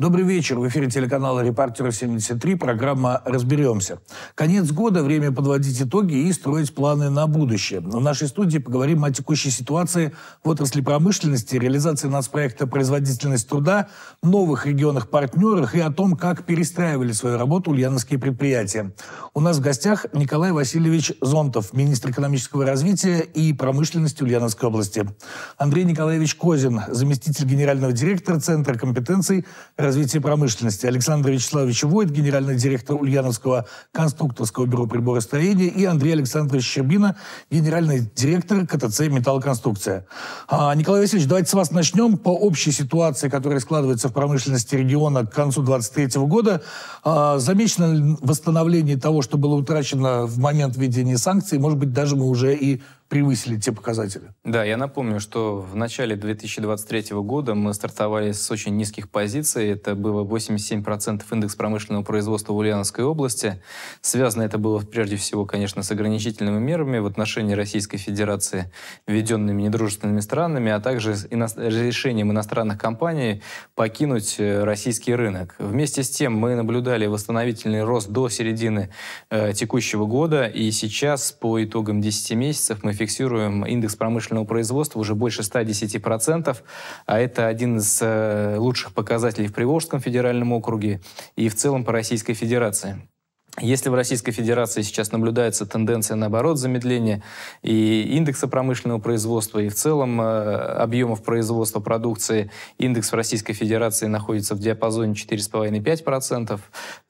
Добрый вечер. В эфире телеканала «Репортер-73» программа «Разберемся». Конец года, время подводить итоги и строить планы на будущее. В нашей студии поговорим о текущей ситуации в отрасли промышленности, реализации нацпроекта «Производительность труда», новых регионах-партнерах и о том, как перестраивали свою работу ульяновские предприятия. У нас в гостях Николай Васильевич Зонтов, министр экономического развития и промышленности Ульяновской области. Андрей Николаевич Козин, заместитель генерального директора Центра компетенций развития промышленности, Александр Вячеславович Войт, генеральный директор Ульяновского конструкторского бюро приборостроения, и Андрей Александрович Щербина, генеральный директор КТЦ «Металлоконструкция». А, Николай Васильевич, давайте с вас начнем. По общей ситуации, которая складывается в промышленности региона к концу 2023 года, а, замечено ли восстановление того, что было утрачено в момент введения санкций? Может быть, даже мы уже и превысили те показатели. Да, я напомню, что в начале 2023 года мы стартовали с очень низких позиций. Это было 87% индекс промышленного производства в Ульяновской области. Связано это было прежде всего, конечно, с ограничительными мерами в отношении Российской Федерации, введенными недружественными странами, а также с ино... решением иностранных компаний покинуть э, российский рынок. Вместе с тем мы наблюдали восстановительный рост до середины э, текущего года, и сейчас по итогам 10 месяцев мы фиксируем индекс промышленного производства уже больше 110%, а это один из э, лучших показателей в Приволжском федеральном округе и в целом по Российской Федерации. Если в Российской Федерации сейчас наблюдается тенденция, наоборот, замедления и индекса промышленного производства, и в целом э, объемов производства продукции, индекс в Российской Федерации находится в диапазоне 4,5-5%,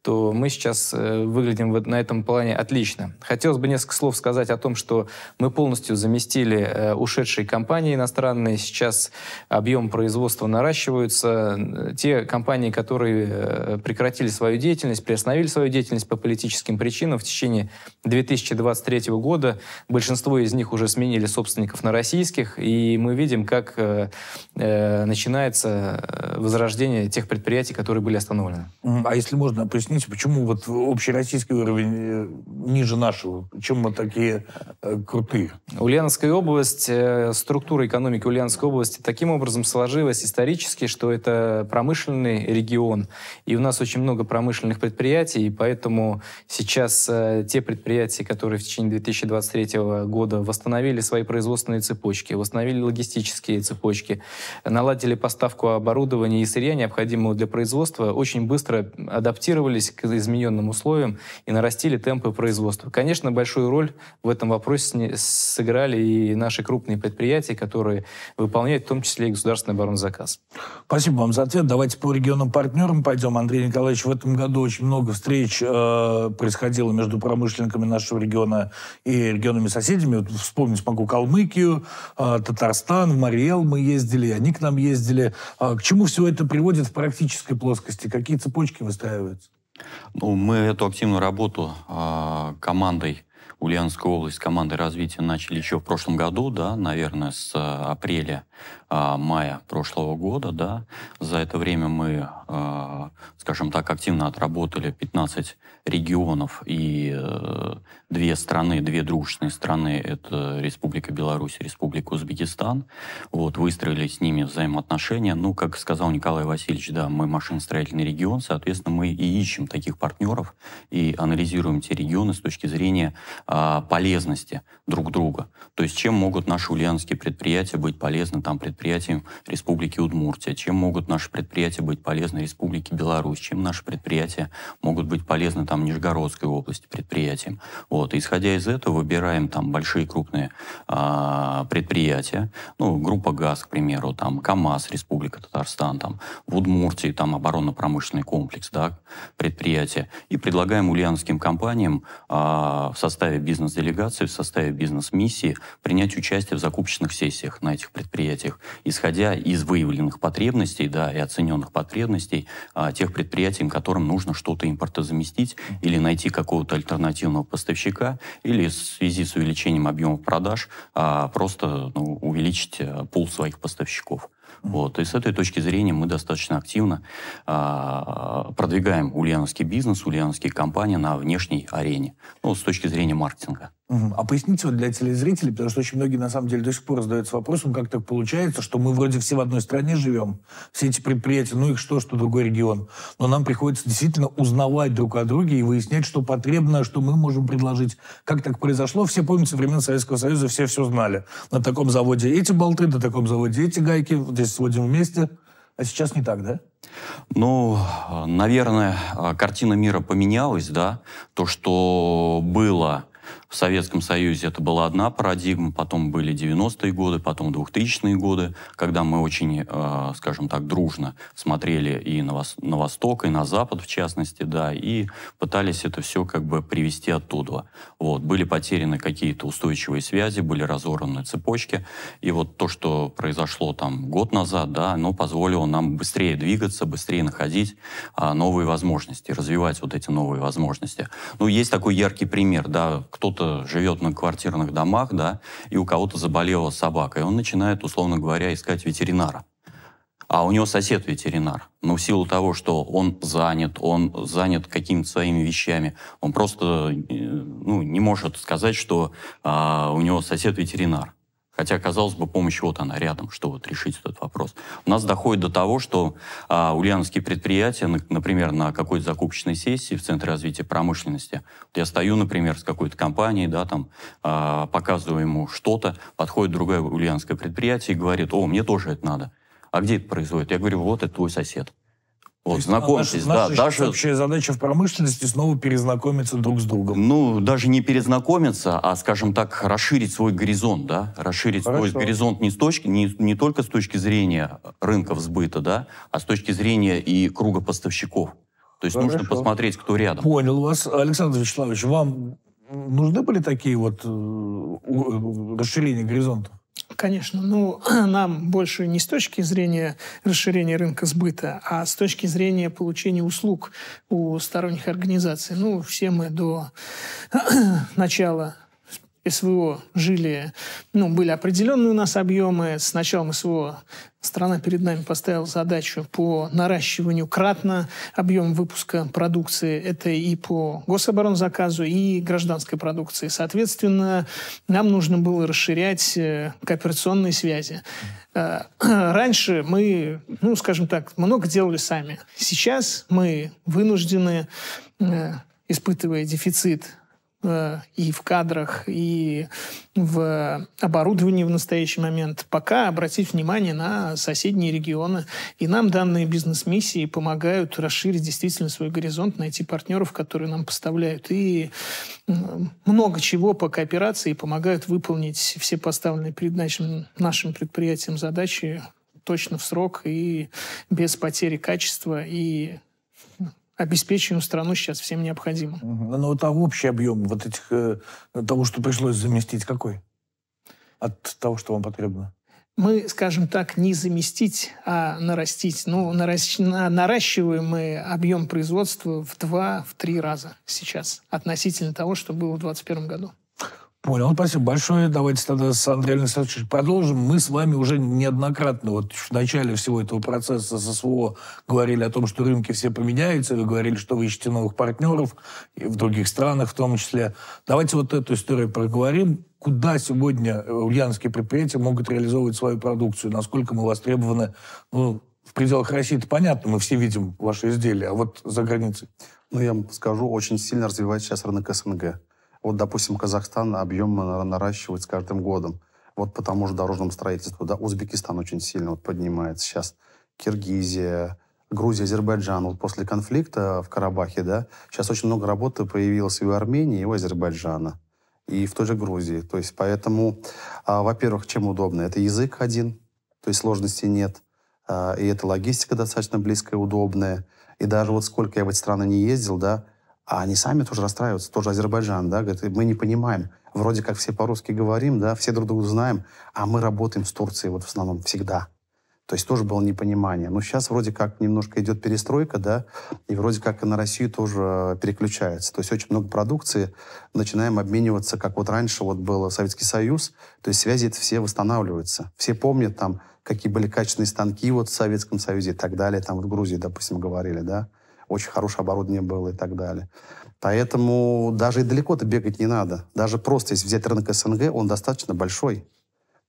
то мы сейчас э, выглядим вот на этом плане отлично. Хотелось бы несколько слов сказать о том, что мы полностью заместили э, ушедшие компании иностранные. Сейчас объем производства наращиваются. Те компании, которые э, прекратили свою деятельность, приостановили свою деятельность по политическим причинам в течение 2023 года большинство из них уже сменили собственников на российских, и мы видим, как э, э начинается э, возрождение тех предприятий, которые были остановлены. А если можно, поясните, почему вот общероссийский уровень э, ниже нашего? Чем мы такие э, крутые? Ульяновская область, э, структура экономики Ульяновской области таким образом сложилась исторически, что это промышленный регион, и у нас очень много промышленных предприятий, и поэтому сейчас э, те предприятия, которые в течение 2023 года восстановили свои производственные цепочки, восстановили логистические цепочки, наладили поставку оборудования и сырья, необходимого для производства, очень быстро адаптировались к измененным условиям и нарастили темпы производства. Конечно, большую роль в этом вопросе сыграли и наши крупные предприятия, которые выполняют в том числе и государственный оборонзаказ. Спасибо вам за ответ. Давайте по регионам партнерам пойдем. Андрей Николаевич, в этом году очень много встреч э, происходило между промышленниками нашего региона и регионами-соседями. Вот вспомнить могу Калмыкию, а, Татарстан, в Мариэл мы ездили, они к нам ездили. А, к чему все это приводит в практической плоскости? Какие цепочки выстраиваются? Ну, мы эту активную работу а, командой Ульяновская область командой развития начали еще в прошлом году, да, наверное, с апреля а, мая прошлого года. Да. За это время мы, а, скажем так, активно отработали 15 регионов и э, две страны, две дружественные страны, это Республика Беларусь и Республика Узбекистан. Вот, выстроили с ними взаимоотношения. Ну, как сказал Николай Васильевич, да, мы машиностроительный регион, соответственно, мы и ищем таких партнеров и анализируем те регионы с точки зрения а, полезности друг друга. То есть чем могут наши ульяновские предприятия быть полезны там предприятиям предприятиям Республики Удмуртия, чем могут наши предприятия быть полезны Республике Беларусь, чем наши предприятия могут быть полезны там Нижегородской области предприятиям. Вот. И, исходя из этого, выбираем там большие крупные а, предприятия, ну, группа ГАЗ, к примеру, там КАМАЗ, Республика Татарстан, там в Удмуртии там оборонно-промышленный комплекс, да, предприятия, и предлагаем ульяновским компаниям а, в составе бизнес-делегации, в составе бизнес-миссии принять участие в закупочных сессиях на этих предприятиях исходя из выявленных потребностей да, и оцененных потребностей а, тех предприятий, которым нужно что-то импортозаместить или найти какого-то альтернативного поставщика, или в связи с увеличением объема продаж а, просто ну, увеличить э, пул своих поставщиков. Вот. И с этой точки зрения мы достаточно активно а, продвигаем ульяновский бизнес, ульяновские компании на внешней арене, ну, с точки зрения маркетинга. А поясните вот для телезрителей, потому что очень многие на самом деле до сих пор задаются вопросом, как так получается, что мы вроде все в одной стране живем, все эти предприятия, ну их что, что другой регион. Но нам приходится действительно узнавать друг о друге и выяснять, что потребно, что мы можем предложить. Как так произошло? Все помнят со времен Советского Союза, все все знали. На таком заводе эти болты, на таком заводе эти гайки, вот здесь сводим вместе. А сейчас не так, да? Ну, наверное, картина мира поменялась, да. То, что было в Советском Союзе это была одна парадигма, потом были 90-е годы, потом 2000-е годы, когда мы очень, э, скажем так, дружно смотрели и на, вос на Восток, и на Запад, в частности, да, и пытались это все как бы привести оттуда. Вот. Были потеряны какие-то устойчивые связи, были разорваны цепочки, и вот то, что произошло там год назад, да, оно позволило нам быстрее двигаться, быстрее находить э, новые возможности, развивать вот эти новые возможности. Ну, есть такой яркий пример, да, кто-то кто-то живет на квартирных домах, да, и у кого-то заболела собака, и он начинает, условно говоря, искать ветеринара. А у него сосед ветеринар. Но ну, в силу того, что он занят, он занят какими-то своими вещами, он просто э, ну, не может сказать, что а, у него сосед ветеринар. Хотя, казалось бы, помощь вот она рядом, что вот решить этот вопрос. У нас доходит до того, что а, ульяновские предприятия, на, например, на какой-то закупочной сессии в Центре развития промышленности, вот я стою, например, с какой-то компанией, да, там, а, показываю ему что-то, подходит другое ульяновское предприятие и говорит, о, мне тоже это надо. А где это производит? Я говорю, вот это твой сосед. Вот, а знакомьтесь, наша, да. Наша даже... общая задача в промышленности снова перезнакомиться друг с другом. Ну, даже не перезнакомиться, а, скажем так, расширить свой горизонт, да, расширить Хорошо. свой горизонт не, с точки, не, не только с точки зрения рынков сбыта, да, а с точки зрения и круга поставщиков. То есть Хорошо. нужно посмотреть, кто рядом. Понял вас. Александр Вячеславович, вам нужны были такие вот э, э, расширения горизонта? Конечно, ну нам больше не с точки зрения расширения рынка сбыта, а с точки зрения получения услуг у сторонних организаций. Ну, все мы до начала СВО жили, ну, были определенные у нас объемы. С началом СВО страна перед нами поставила задачу по наращиванию кратно объем выпуска продукции. Это и по гособоронзаказу, и гражданской продукции. Соответственно, нам нужно было расширять э, кооперационные связи. Э, раньше мы, ну, скажем так, много делали сами. Сейчас мы вынуждены э, испытывая дефицит Э, и в кадрах, и в оборудовании в настоящий момент, пока обратить внимание на соседние регионы. И нам данные бизнес-миссии помогают расширить действительно свой горизонт, найти партнеров, которые нам поставляют. И э, много чего по кооперации помогают выполнить все поставленные перед нашим, нашим предприятием задачи точно в срок и без потери качества и обеспеченную страну сейчас всем необходимым. Но вот а общий объем вот этих э, того, что пришлось заместить, какой? От того, что вам потребно? мы, скажем так, не заместить, а нарастить. Ну, наращ... наращиваем мы объем производства в два, в три раза сейчас относительно того, что было в 2021 году. Понял, ну, спасибо большое. Давайте тогда с Андреем Александровичем продолжим. Мы с вами уже неоднократно, вот в начале всего этого процесса со СВО говорили о том, что рынки все поменяются, вы говорили, что вы ищете новых партнеров и в других странах в том числе. Давайте вот эту историю проговорим. Куда сегодня ульяновские предприятия могут реализовывать свою продукцию? Насколько мы востребованы? Ну, в пределах России это понятно, мы все видим ваши изделия, а вот за границей? Ну, я вам скажу, очень сильно развивается сейчас рынок СНГ. Вот, допустим, Казахстан объем э, наращивает с каждым годом. Вот по тому же дорожному строительству. Да, Узбекистан очень сильно вот поднимается сейчас. Киргизия, Грузия, Азербайджан. Вот после конфликта в Карабахе, да, сейчас очень много работы появилось и у Армении, и у Азербайджана и в той же Грузии. То есть поэтому, а, во-первых, чем удобно? Это язык один, то есть сложностей нет. А, и эта логистика достаточно близкая, удобная. И даже вот сколько я в эти страны не ездил, да, а они сами тоже расстраиваются, тоже Азербайджан, да, говорит, мы не понимаем. Вроде как все по-русски говорим, да, все друг друга знаем, а мы работаем с Турцией вот в основном всегда. То есть тоже было непонимание. Но сейчас вроде как немножко идет перестройка, да, и вроде как и на Россию тоже э, переключается. То есть очень много продукции, начинаем обмениваться, как вот раньше вот был Советский Союз, то есть связи это все восстанавливаются. Все помнят там, какие были качественные станки вот в Советском Союзе и так далее, там в Грузии, допустим, говорили, да, очень хорошее оборудование было и так далее. Поэтому даже и далеко-то бегать не надо. Даже просто, если взять рынок СНГ, он достаточно большой.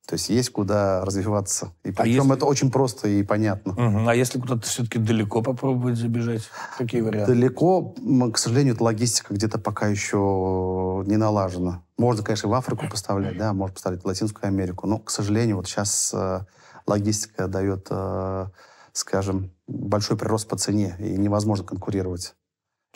То есть есть куда развиваться. И причем а если... это очень просто и понятно. Угу. А если куда-то все-таки далеко попробовать забежать? Какие варианты? Далеко, к сожалению, эта логистика где-то пока еще не налажена. Можно, конечно, в Африку поставлять, да, можно поставлять в Латинскую Америку. Но, к сожалению, вот сейчас э, логистика дает э, скажем, большой прирост по цене, и невозможно конкурировать.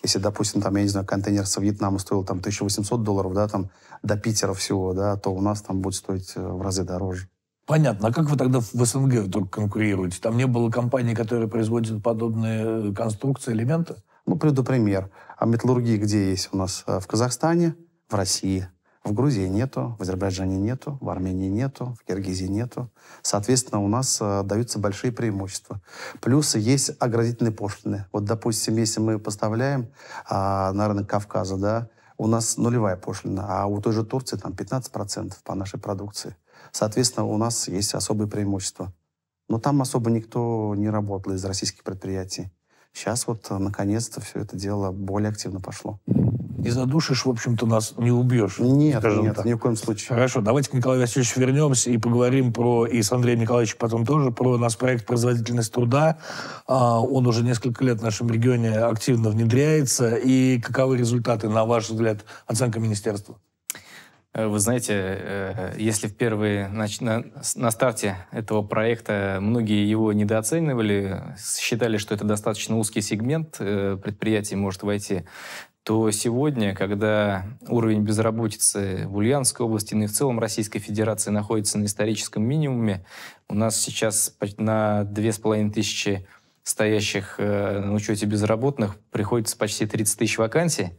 Если, допустим, там, я не знаю, контейнер со Вьетнама стоил там 1800 долларов, да, там, до Питера всего, да, то у нас там будет стоить э, в разы дороже. Понятно. А как вы тогда в СНГ только конкурируете? Там не было компании, которая производит подобные э, конструкции, элементы? Ну, приведу пример. А металлургии где есть у нас? Э, в Казахстане, в России. В Грузии нету, в Азербайджане нету, в Армении нету, в Киргизии нету. Соответственно, у нас э, даются большие преимущества. Плюс есть оградительные пошлины. Вот, допустим, если мы поставляем э, на рынок Кавказа, да, у нас нулевая пошлина, а у той же Турции там 15% по нашей продукции. Соответственно, у нас есть особые преимущества. Но там особо никто не работал из российских предприятий. Сейчас вот, э, наконец-то, все это дело более активно пошло не задушишь, в общем-то, нас не убьешь. Нет, нет, так. ни в коем случае. Хорошо, давайте к Николаю Васильевичу вернемся и поговорим про, и с Андреем Николаевичем потом тоже, про наш проект «Производительность труда». А, он уже несколько лет в нашем регионе активно внедряется. И каковы результаты, на ваш взгляд, оценка министерства? Э, вы знаете, э, если в первые, на, на старте этого проекта многие его недооценивали, считали, что это достаточно узкий сегмент э, предприятий может войти, то сегодня, когда уровень безработицы в Ульяновской области, ну и в целом Российской Федерации находится на историческом минимуме, у нас сейчас на 2500 стоящих э, на учете безработных приходится почти 30 тысяч вакансий,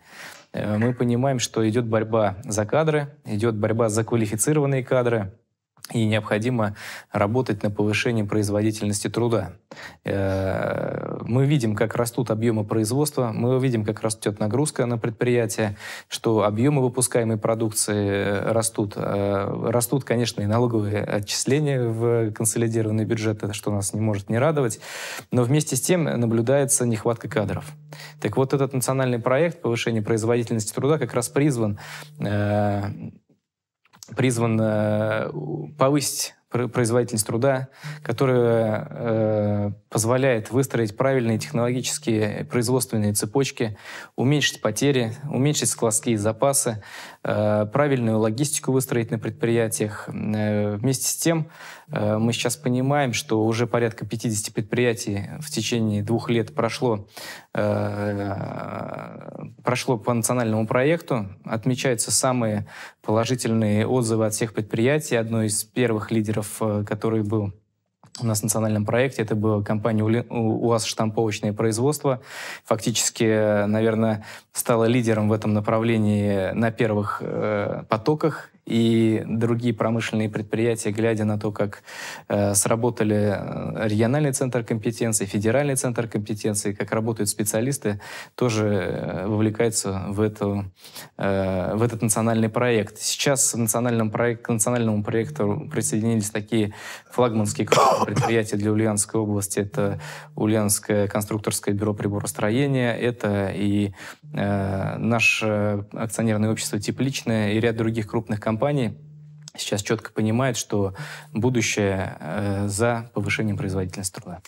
э, мы понимаем, что идет борьба за кадры, идет борьба за квалифицированные кадры – и необходимо работать на повышение производительности труда. Э, мы видим, как растут объемы производства, мы видим, как растет нагрузка на предприятия, что объемы выпускаемой продукции э, растут. Э, растут, конечно, и налоговые отчисления в консолидированный бюджет, это что нас не может не радовать, но вместе с тем наблюдается нехватка кадров. Так вот, этот национальный проект повышения производительности труда как раз призван призван э, повысить производительность труда, которая э, позволяет выстроить правильные технологические производственные цепочки, уменьшить потери, уменьшить складские запасы, Э, правильную логистику выстроить на предприятиях. Э, вместе с тем э, мы сейчас понимаем, что уже порядка 50 предприятий в течение двух лет прошло, прошло по национальному проекту. Отмечаются самые положительные отзывы от всех предприятий. Одно из первых лидеров, который был у нас в национальном проекте. Это была компания УАЗ «Штамповочное производство». Фактически, наверное, стала лидером в этом направлении на первых э, потоках и другие промышленные предприятия, глядя на то, как э, сработали э, региональный центр компетенции, федеральный центр компетенции, как работают специалисты, тоже э, вовлекаются в, эту, э, в этот национальный проект. Сейчас к национальному, проект, к национальному проекту присоединились такие флагманские предприятия для Ульяновской области. Это Ульяновское конструкторское бюро приборостроения, это и э, наше акционерное общество «Тепличное» и ряд других крупных компаний, компании сейчас четко понимает, что будущее э, за повышением производительности труда.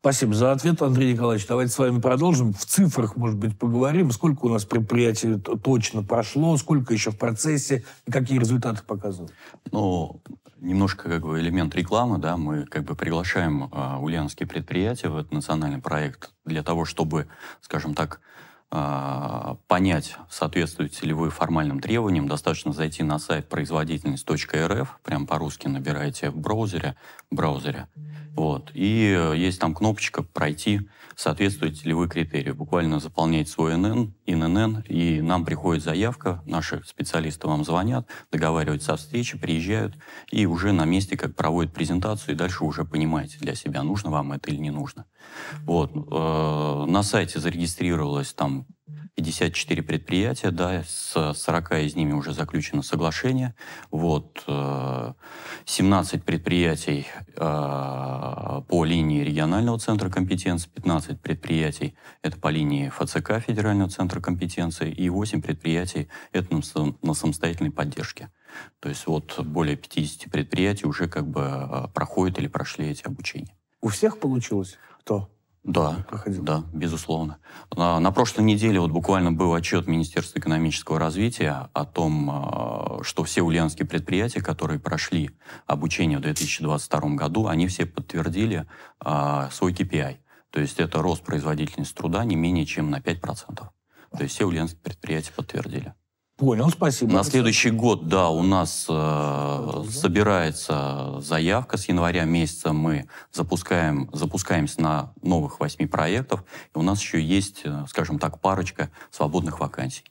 Спасибо за ответ, Андрей Николаевич. Давайте с вами продолжим. В цифрах, может быть, поговорим, сколько у нас предприятий точно прошло, сколько еще в процессе, и какие результаты показывают. Ну, немножко как бы элемент рекламы, да, мы как бы приглашаем э, ульяновские предприятия в этот национальный проект для того, чтобы, скажем так, а, понять, соответствуете ли вы формальным требованиям. Достаточно зайти на сайт производительность.рф, прям по-русски набираете в браузере, браузере. Mm-hmm вот. И э, есть там кнопочка «Пройти», соответствуете ли вы критерию. Буквально заполняете свой НН, ИНН, и нам приходит заявка, наши специалисты вам звонят, договариваются о встрече, приезжают, и уже на месте как проводят презентацию, и дальше уже понимаете для себя, нужно вам это или не нужно. Вот. Э, на сайте зарегистрировалось там 54 предприятия, да, с 40 из ними уже заключено соглашение. Вот, 17 э, предприятий э, по линии регионального центра компетенции, 15 предприятий это по линии ФЦК, Федерального центра компетенции, и 8 предприятий это на самостоятельной поддержке. То есть вот более 50 предприятий уже как бы э, проходят или прошли эти обучения. У всех получилось? Кто? Да, проходил? да, безусловно. На, на прошлой неделе вот буквально был отчет Министерства экономического развития о том, а, что все ульянские предприятия, которые прошли обучение в 2022 году, они все подтвердили а, свой KPI. То есть это рост производительности труда не менее чем на 5%. То есть все ульянские предприятия подтвердили. Понял, спасибо. На следующий год, да, у нас э, собирается заявка. С января месяца мы запускаем, запускаемся на новых восьми проектов. И у нас еще есть, э, скажем так, парочка свободных вакансий.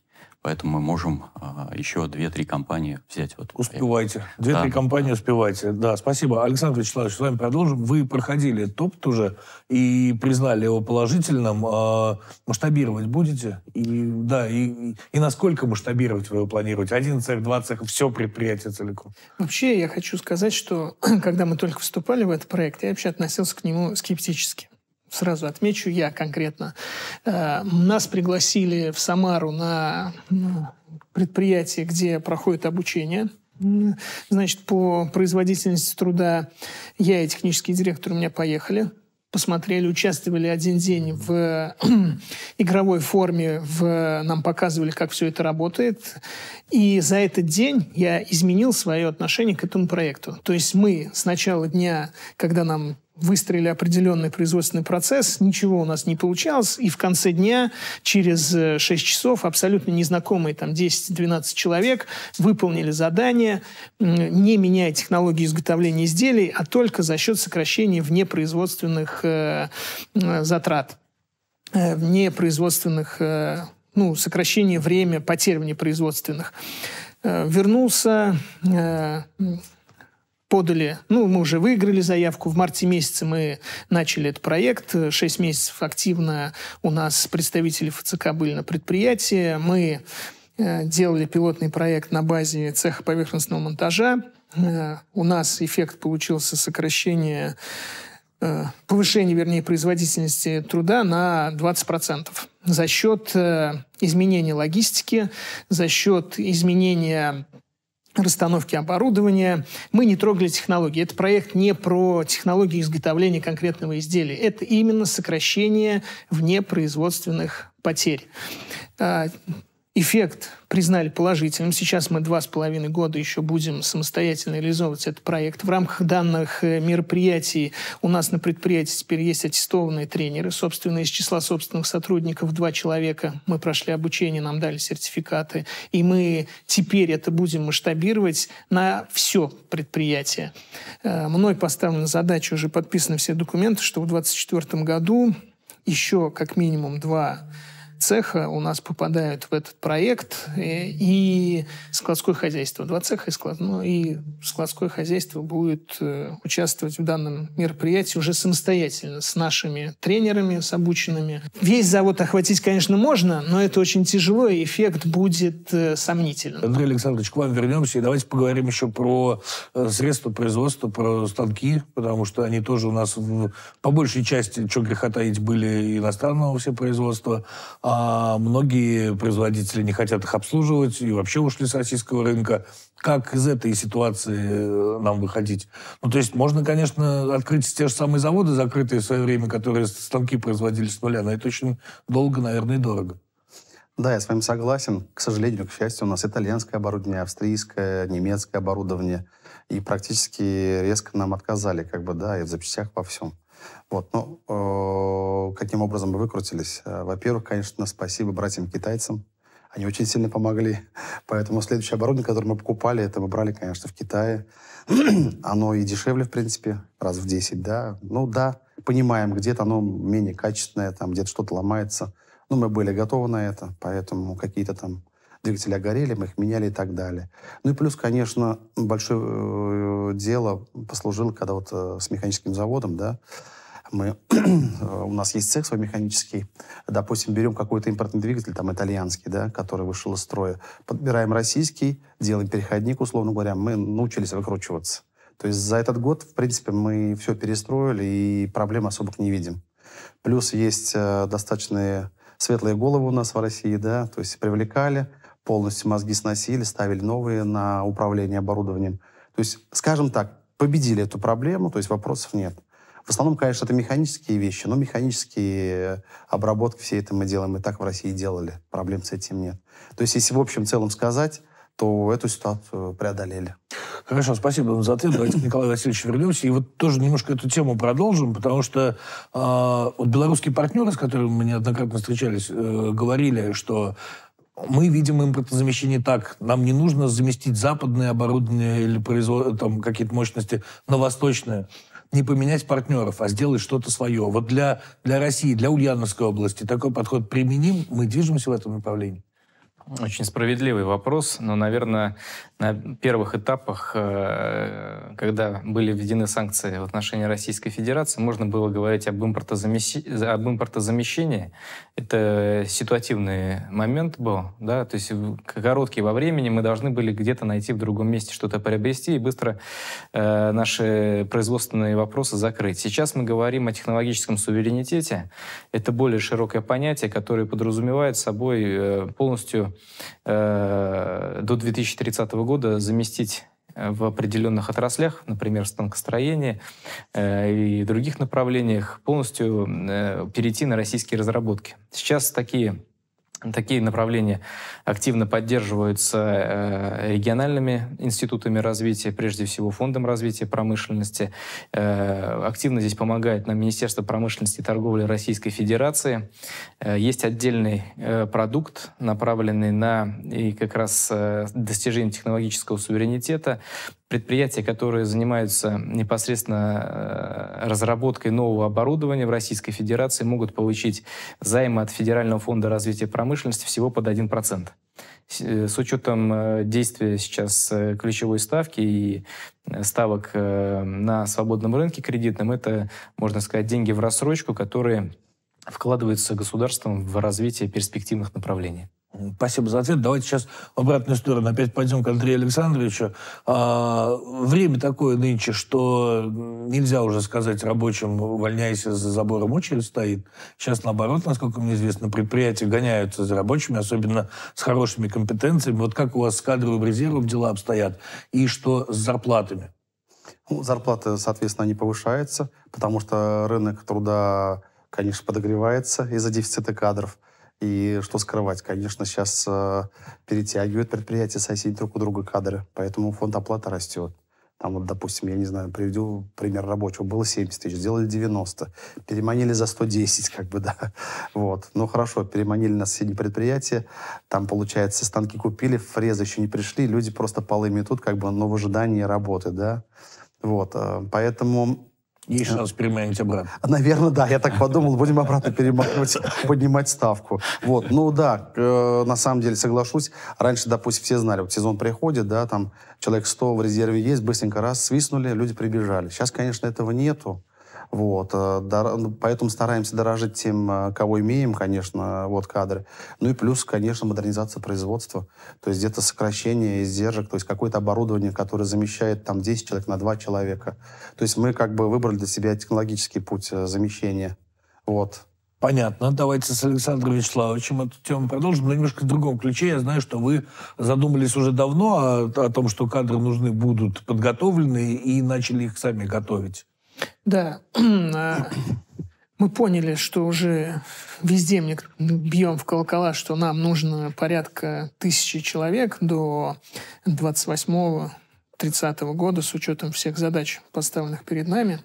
Поэтому мы можем а, еще 2-3 компании взять. Вот успевайте. 2-3 да, компании да. успевайте. Да, спасибо. Александр Вячеславович, с вами продолжим. Вы проходили ТОП тоже и признали его положительным. А, масштабировать будете? И, да, и, и насколько масштабировать вы его планируете? Один цех, два цеха, все предприятие целиком? Вообще, я хочу сказать, что когда мы только вступали в этот проект, я вообще относился к нему скептически сразу отмечу я конкретно. Э, нас пригласили в Самару на ну, предприятие, где проходит обучение. Значит, по производительности труда я и технический директор у меня поехали посмотрели, участвовали один день в игровой форме, в, нам показывали, как все это работает. И за этот день я изменил свое отношение к этому проекту. То есть мы с начала дня, когда нам выстроили определенный производственный процесс, ничего у нас не получалось, и в конце дня, через 6 э, часов, абсолютно незнакомые там 10-12 человек выполнили задание, не меняя технологии изготовления изделий, а только за счет сокращения внепроизводственных э, затрат, э, внепроизводственных, э, ну, сокращения времени потерь внепроизводственных. Э, вернулся э, подали, ну, мы уже выиграли заявку, в марте месяце мы начали этот проект, шесть месяцев активно у нас представители ФЦК были на предприятии, мы э, делали пилотный проект на базе цеха поверхностного монтажа, э, у нас эффект получился сокращение, э, повышение, вернее, производительности труда на 20% за счет изменения логистики, за счет изменения расстановки оборудования. Мы не трогали технологии. Это проект не про технологии изготовления конкретного изделия. Это именно сокращение внепроизводственных потерь. А, Эффект признали положительным. Сейчас мы два с половиной года еще будем самостоятельно реализовывать этот проект. В рамках данных э, мероприятий у нас на предприятии теперь есть аттестованные тренеры. Собственно, из числа собственных сотрудников два человека. Мы прошли обучение, нам дали сертификаты. И мы теперь это будем масштабировать на все предприятие. Э, мной поставлена задача, уже подписаны все документы, что в 2024 году еще как минимум два цеха у нас попадают в этот проект э, и складское хозяйство. Два цеха и, склад, ну, и складское хозяйство будет э, участвовать в данном мероприятии уже самостоятельно с нашими тренерами, с обученными. Весь завод охватить, конечно, можно, но это очень тяжело, и эффект будет э, сомнительным. Андрей Александрович, к вам вернемся, и давайте поговорим еще про средства производства, про станки, потому что они тоже у нас в, по большей части, что греха таить, были иностранного все производства. А а многие производители не хотят их обслуживать и вообще ушли с российского рынка. Как из этой ситуации э, нам выходить? Ну, то есть можно, конечно, открыть те же самые заводы, закрытые в свое время, которые станки производили с нуля, но это очень долго, наверное, и дорого. Да, я с вами согласен. К сожалению, к счастью, у нас итальянское оборудование, австрийское, немецкое оборудование. И практически резко нам отказали, как бы, да, и в запчастях во всем. Вот, ну, э, каким образом мы выкрутились? Э, во-первых, конечно, спасибо братьям-китайцам. Они очень сильно помогли. Поэтому следующее оборудование, которое мы покупали, это мы брали, конечно, в Китае. оно и дешевле, в принципе, раз в 10, да. Ну, да, понимаем, где-то оно менее качественное, там где-то что-то ломается. Но мы были готовы на это, поэтому какие-то там двигатели горели, мы их меняли и так далее. Ну и плюс, конечно, большое э, дело послужило, когда вот э, с механическим заводом, да, мы, э, у нас есть цех свой механический, допустим, берем какой-то импортный двигатель, там, итальянский, да, который вышел из строя, подбираем российский, делаем переходник, условно говоря, мы научились выкручиваться. То есть за этот год, в принципе, мы все перестроили и проблем особых не видим. Плюс есть э, достаточные светлые головы у нас в России, да, то есть привлекали, полностью мозги сносили, ставили новые на управление оборудованием. То есть, скажем так, победили эту проблему, то есть вопросов нет. В основном, конечно, это механические вещи, но механические обработки все это мы делаем и так в России делали. Проблем с этим нет. То есть, если в общем целом сказать, то эту ситуацию преодолели. Хорошо, спасибо вам за ответ. Давайте к Николаю Васильевичу вернемся. И вот тоже немножко эту тему продолжим, потому что э, вот белорусские партнеры, с которыми мы неоднократно встречались, э, говорили, что мы видим импортозамещение так. Нам не нужно заместить западное оборудование или производ... там какие-то мощности на восточное. Не поменять партнеров, а сделать что-то свое. Вот для, для России, для Ульяновской области такой подход применим. Мы движемся в этом направлении. Очень справедливый вопрос, но, наверное, на первых этапах, э, когда были введены санкции в отношении Российской Федерации, можно было говорить об, импортозамещении. Об импортозамещении. Это ситуативный момент был, да, то есть короткий во времени мы должны были где-то найти в другом месте что-то приобрести и быстро э, наши производственные вопросы закрыть. Сейчас мы говорим о технологическом суверенитете. Это более широкое понятие, которое подразумевает собой э, полностью э, до 2030 года заместить э, в определенных отраслях, например, в станкостроении э, и других направлениях, полностью э, перейти на российские разработки. Сейчас такие Такие направления активно поддерживаются э, региональными институтами развития, прежде всего Фондом развития промышленности. Э, активно здесь помогает нам Министерство промышленности и торговли Российской Федерации. Э, есть отдельный продукт, направленный на и как раз достижение технологического суверенитета, предприятия, которые занимаются непосредственно э, разработкой нового оборудования в Российской Федерации, могут получить займы от Федерального фонда развития промышленности всего под 1%. Э, с учетом э, действия сейчас ключевой ставки и ставок на свободном рынке кредитном, это, можно сказать, деньги в рассрочку, которые вкладываются государством в развитие перспективных направлений. Спасибо за ответ. Давайте сейчас в обратную сторону опять пойдем к Андрею Александровичу. А, время такое нынче, что нельзя уже сказать рабочим, увольняйся, за забором очередь стоит. Сейчас наоборот, насколько мне известно, предприятия гоняются за рабочими, особенно с хорошими компетенциями. Вот как у вас с кадровым резервом дела обстоят? И что с зарплатами? Ну, зарплаты, соответственно, не повышаются, потому что рынок труда, конечно, подогревается из-за дефицита кадров – и что скрывать? Конечно, сейчас э, перетягивают предприятия соседей друг у друга кадры, поэтому фонд оплаты растет. Там вот, допустим, я не знаю, приведу пример рабочего. Было 70 тысяч, сделали 90. Переманили за 110, как бы, да. Вот. Ну, хорошо, переманили на соседнее предприятие. Там, получается, станки купили, фрезы еще не пришли. Люди просто полы метут, как бы, но в ожидании работы, да. Вот. Э, поэтому есть шанс переманить обратно. Наверное, да. Я так подумал, будем обратно переманивать, поднимать ставку. Вот, ну да, э, на самом деле соглашусь. Раньше, допустим, все знали, вот сезон приходит, да, там человек 100 в резерве есть, быстренько раз свистнули, люди прибежали. Сейчас, конечно, этого нету. Вот, э, ну, поэтому стараемся дорожить тем, э, кого имеем, конечно, вот кадры. Ну и плюс, конечно, модернизация производства. То есть где-то сокращение издержек, то есть какое-то оборудование, которое замещает там 10 человек на 2 человека. То есть мы как бы выбрали для себя технологический путь э, замещения. Вот. Понятно. Давайте с Александром Вячеславовичем эту тему продолжим, но немножко в другом ключе. Я знаю, что вы задумались уже давно о, о том, что кадры нужны будут подготовлены и начали их сами готовить. Да. А, мы поняли, что уже везде мы бьем в колокола, что нам нужно порядка тысячи человек до 28-30 года с учетом всех задач, поставленных перед нами.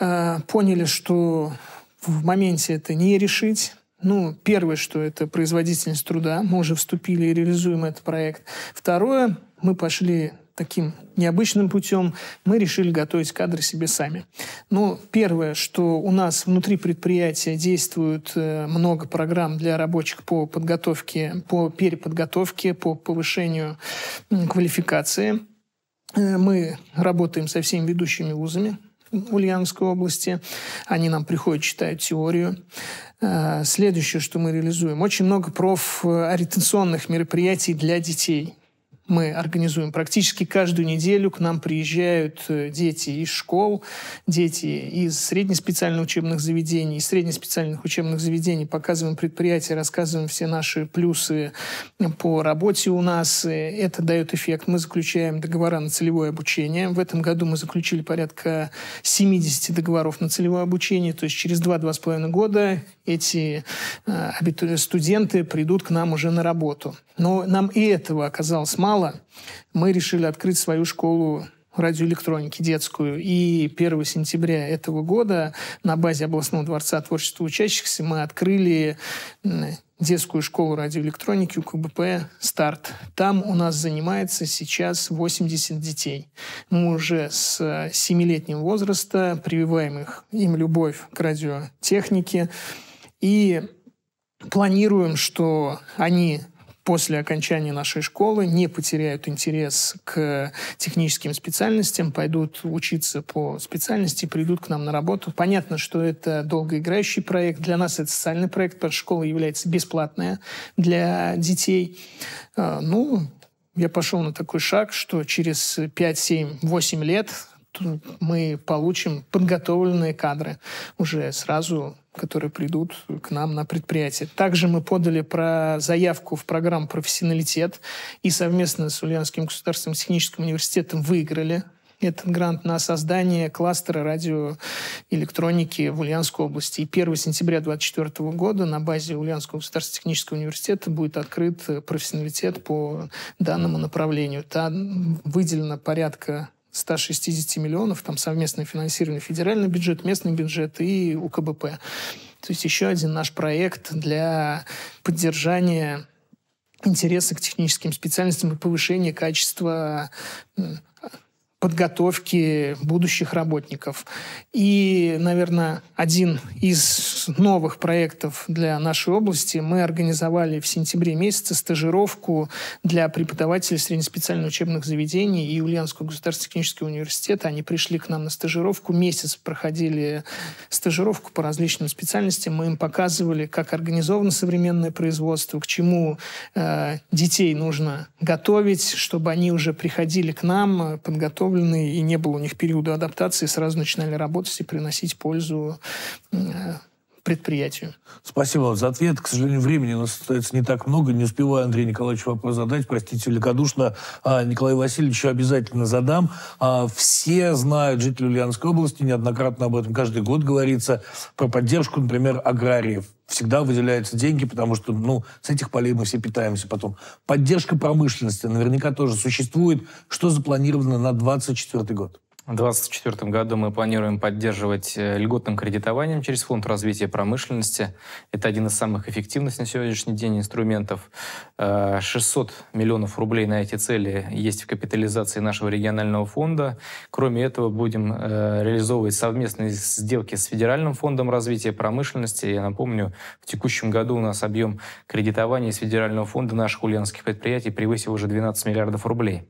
А, поняли, что в моменте это не решить, ну, первое, что это производительность труда. Мы уже вступили и реализуем этот проект. Второе, мы пошли таким необычным путем, мы решили готовить кадры себе сами. Но ну, первое, что у нас внутри предприятия действует э, много программ для рабочих по подготовке, по переподготовке, по повышению квалификации. Э, мы работаем со всеми ведущими вузами Ульяновской области. Они нам приходят, читают теорию. Э, следующее, что мы реализуем, очень много профориентационных мероприятий для детей – мы организуем практически каждую неделю. К нам приезжают э, дети из школ, дети из среднеспециальных учебных заведений, из среднеспециальных учебных заведений. Показываем предприятия, рассказываем все наши плюсы по работе у нас. Э, это дает эффект. Мы заключаем договора на целевое обучение. В этом году мы заключили порядка 70 договоров на целевое обучение. То есть через 2-2,5 года эти э, студенты придут к нам уже на работу. Но нам и этого оказалось мало. Мы решили открыть свою школу радиоэлектроники детскую. И 1 сентября этого года на базе областного дворца творчества учащихся мы открыли детскую школу радиоэлектроники УКБП «Старт». Там у нас занимается сейчас 80 детей. Мы уже с 7-летнего э, возраста прививаем их, им любовь к радиотехнике. И планируем, что они после окончания нашей школы не потеряют интерес к техническим специальностям, пойдут учиться по специальности, придут к нам на работу. Понятно, что это долгоиграющий проект. Для нас это социальный проект, потому что школа является бесплатная для детей. А, ну, я пошел на такой шаг, что через 5, 7, 8 лет мы получим подготовленные кадры уже сразу которые придут к нам на предприятие. Также мы подали про заявку в программу «Профессионалитет» и совместно с Ульяновским государственным техническим университетом выиграли этот грант на создание кластера радиоэлектроники в Ульянской области. И 1 сентября 2024 года на базе Ульянского государственного технического университета будет открыт профессионалитет по данному направлению. Там выделено порядка 160 миллионов, там совместное финансирование, федеральный бюджет, местный бюджет и УКБП. То есть еще один наш проект для поддержания интереса к техническим специальностям и повышения качества подготовки будущих работников. И, наверное, один из новых проектов для нашей области мы организовали в сентябре месяце стажировку для преподавателей среднеспециальных учебных заведений и Ульяновского государственного технического университета. Они пришли к нам на стажировку, месяц проходили стажировку по различным специальностям. Мы им показывали, как организовано современное производство, к чему э, детей нужно готовить, чтобы они уже приходили к нам, э, подготовленные подготовлены, и не было у них периода адаптации, сразу начинали работать и приносить пользу предприятию. Спасибо за ответ. К сожалению, времени у нас остается не так много. Не успеваю Андрей Николаевич вопрос задать. Простите великодушно. А Николаю Васильевичу обязательно задам. А, все знают, жители Ульяновской области, неоднократно об этом каждый год говорится, про поддержку, например, аграриев всегда выделяются деньги, потому что ну, с этих полей мы все питаемся потом. Поддержка промышленности наверняка тоже существует. Что запланировано на 2024 год? В 2024 году мы планируем поддерживать э, льготным кредитованием через фонд развития промышленности. Это один из самых эффективных на сегодняшний день инструментов. 600 э, миллионов рублей на эти цели есть в капитализации нашего регионального фонда. Кроме этого, будем э, реализовывать совместные сделки с Федеральным фондом развития промышленности. Я напомню, в текущем году у нас объем кредитования из Федерального фонда наших ульяновских предприятий превысил уже 12 миллиардов рублей.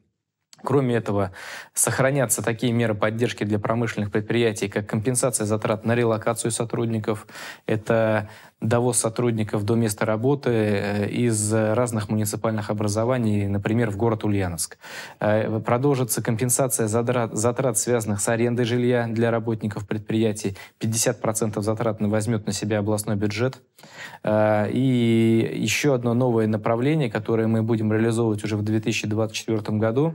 Кроме этого, сохранятся такие меры поддержки для промышленных предприятий, как компенсация затрат на релокацию сотрудников, это довоз сотрудников до места работы э, из разных муниципальных образований, например, в город Ульяновск. Э, продолжится компенсация затрат, затрат связанных с арендой жилья для работников предприятий. 50% затрат возьмет на себя областной бюджет. Э, и еще одно новое направление, которое мы будем реализовывать уже в 2024 году,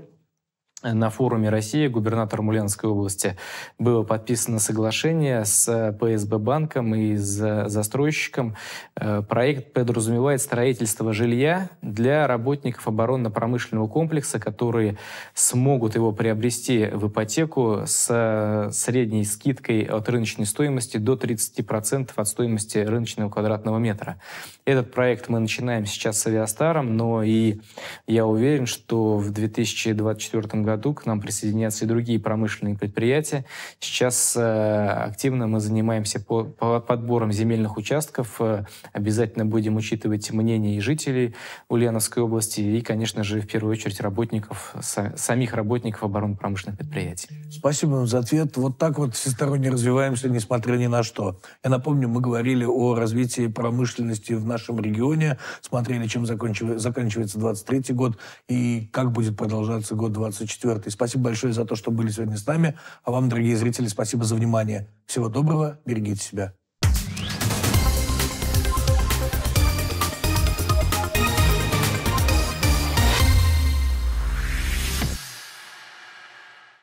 на форуме России губернатор Ульяновской области было подписано соглашение с э, ПСБ банком и с э, застройщиком. Э, проект подразумевает строительство жилья для работников оборонно-промышленного комплекса, которые смогут его приобрести в ипотеку с средней скидкой от рыночной стоимости до 30% от стоимости рыночного квадратного метра. Этот проект мы начинаем сейчас с авиастаром, но и я уверен, что в 2024 году году к нам присоединятся и другие промышленные предприятия. Сейчас э, активно мы занимаемся по, по подбором земельных участков. Э, обязательно будем учитывать мнение и жителей Ульяновской области, и, конечно же, в первую очередь работников, самих работников оборонно-промышленных предприятий. Спасибо вам за ответ. Вот так вот всесторонне развиваемся, несмотря ни на что. Я напомню, мы говорили о развитии промышленности в нашем регионе, смотрели, чем заканчивается 23 год и как будет продолжаться год 24 четвертый. Спасибо большое за то, что были сегодня с нами. А вам, дорогие зрители, спасибо за внимание. Всего доброго, берегите себя.